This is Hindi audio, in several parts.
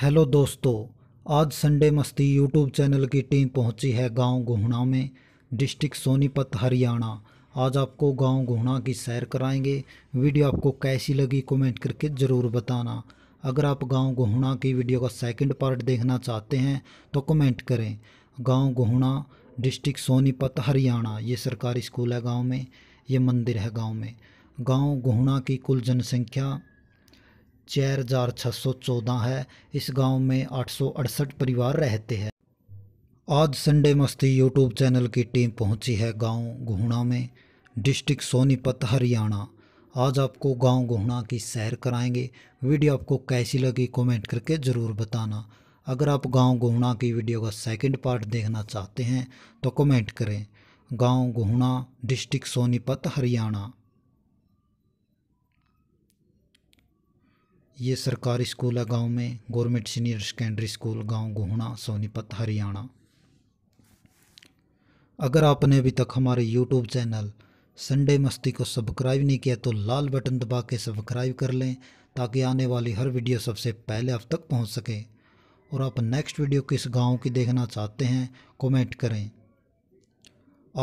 हेलो दोस्तों आज संडे मस्ती यूट्यूब चैनल की टीम पहुंची है गांव गोहना में डिस्ट्रिक्ट सोनीपत हरियाणा आज आपको गांव गोहना की सैर कराएंगे वीडियो आपको कैसी लगी कमेंट करके ज़रूर बताना अगर आप गांव गोहना की वीडियो का सेकंड पार्ट देखना चाहते हैं तो कमेंट करें गांव गुहना डिस्ट्रिक्ट सोनीपत हरियाणा ये सरकारी स्कूल है गाँव में ये मंदिर है गाँव में गाँव गुहना की कुल जनसंख्या चार हज़ार छः सौ चौदह है इस गांव में आठ सौ अड़सठ परिवार रहते हैं आज संडे मस्ती यूट्यूब चैनल की टीम पहुंची है गांव घुहणा में डिस्ट्रिक्ट सोनीपत हरियाणा आज आपको गांव घुहणा की सैर कराएंगे वीडियो आपको कैसी लगी कमेंट करके ज़रूर बताना अगर आप गांव घुहणा की वीडियो का सेकंड पार्ट देखना चाहते हैं तो कमेंट करें गांव घुहणा डिस्ट्रिक्ट सोनीपत हरियाणा ये सरकारी स्कूल है गांव में गवर्नमेंट सीनियर सेकेंडरी स्कूल गांव गोहना सोनीपत हरियाणा अगर आपने अभी तक हमारे यूट्यूब चैनल संडे मस्ती को सब्सक्राइब नहीं किया तो लाल बटन दबा के सब्सक्राइब कर लें ताकि आने वाली हर वीडियो सबसे पहले आप तक पहुंच सके और आप नेक्स्ट वीडियो किस गांव की देखना चाहते हैं कमेंट करें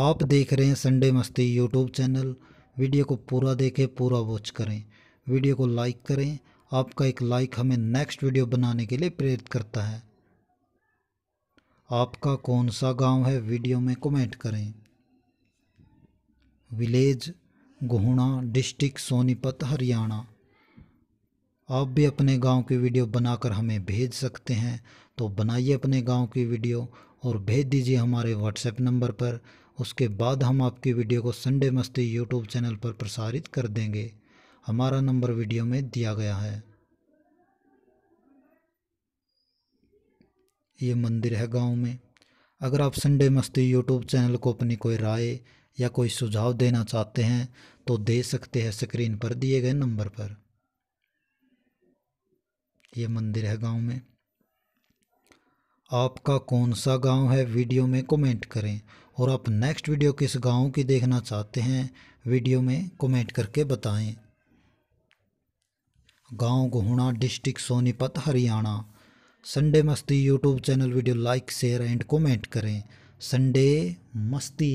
आप देख रहे हैं Sunday Masti YouTube channel video को पूरा देखें पूरा वॉच करें वीडियो को लाइक करें आपका एक लाइक हमें नेक्स्ट वीडियो बनाने के लिए प्रेरित करता है आपका कौन सा गांव है वीडियो में कमेंट करें विलेज गोहना डिस्ट्रिक्ट सोनीपत हरियाणा आप भी अपने गांव की वीडियो बनाकर हमें भेज सकते हैं तो बनाइए अपने गांव की वीडियो और भेज दीजिए हमारे व्हाट्सएप नंबर पर उसके बाद हम आपकी वीडियो को संडे मस्ती यूट्यूब चैनल पर प्रसारित कर देंगे हमारा नंबर वीडियो में दिया गया है ये मंदिर है गांव में अगर आप संडे मस्ती यूट्यूब चैनल को अपनी कोई राय या कोई सुझाव देना चाहते हैं तो दे सकते हैं स्क्रीन पर दिए गए नंबर पर ये मंदिर है गांव में आपका कौन सा गांव है वीडियो में कमेंट करें और आप नेक्स्ट वीडियो किस गांव की देखना चाहते हैं वीडियो में कमेंट करके बताएं गांव Gohana district Sonipat Haryana Sunday Masti YouTube channel video like share and comment करें संडे मस्ती